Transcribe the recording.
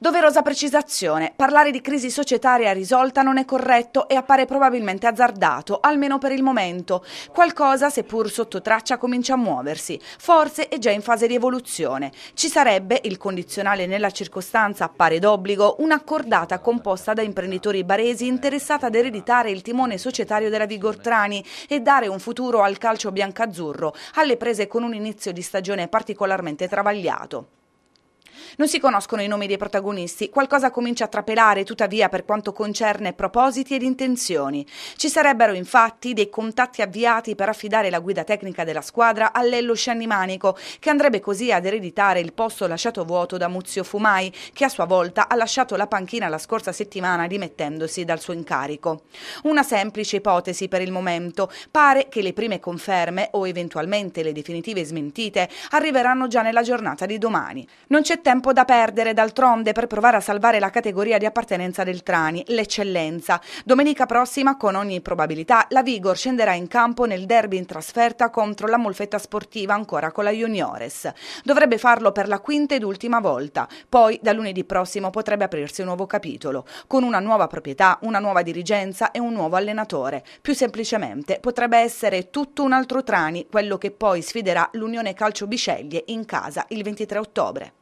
Doverosa precisazione, parlare di crisi societaria risolta non è corretto e appare probabilmente azzardato, almeno per il momento. Qualcosa, seppur sotto traccia, comincia a muoversi, forse è già in fase di evoluzione. Ci sarebbe, il condizionale nella circostanza appare d'obbligo, un'accordata composta da imprenditori baresi interessata ad ereditare il timone societario della Vigortrani e dare un futuro al calcio biancazzurro, alle prese con un inizio di stagione particolarmente travagliato. Non si conoscono i nomi dei protagonisti, qualcosa comincia a trapelare tuttavia per quanto concerne propositi ed intenzioni. Ci sarebbero infatti dei contatti avviati per affidare la guida tecnica della squadra a Lello Sciannimanico, che andrebbe così ad ereditare il posto lasciato vuoto da Muzio Fumai, che a sua volta ha lasciato la panchina la scorsa settimana dimettendosi dal suo incarico. Una semplice ipotesi per il momento, pare che le prime conferme o eventualmente le definitive smentite arriveranno già nella giornata di domani. Non c'è tempo tempo da perdere d'altronde per provare a salvare la categoria di appartenenza del Trani, l'eccellenza. Domenica prossima, con ogni probabilità, la Vigor scenderà in campo nel derby in trasferta contro la Molfetta Sportiva ancora con la Juniores. Dovrebbe farlo per la quinta ed ultima volta. Poi, da lunedì prossimo, potrebbe aprirsi un nuovo capitolo, con una nuova proprietà, una nuova dirigenza e un nuovo allenatore. Più semplicemente, potrebbe essere tutto un altro Trani, quello che poi sfiderà l'Unione Calcio Bisceglie in casa il 23 ottobre.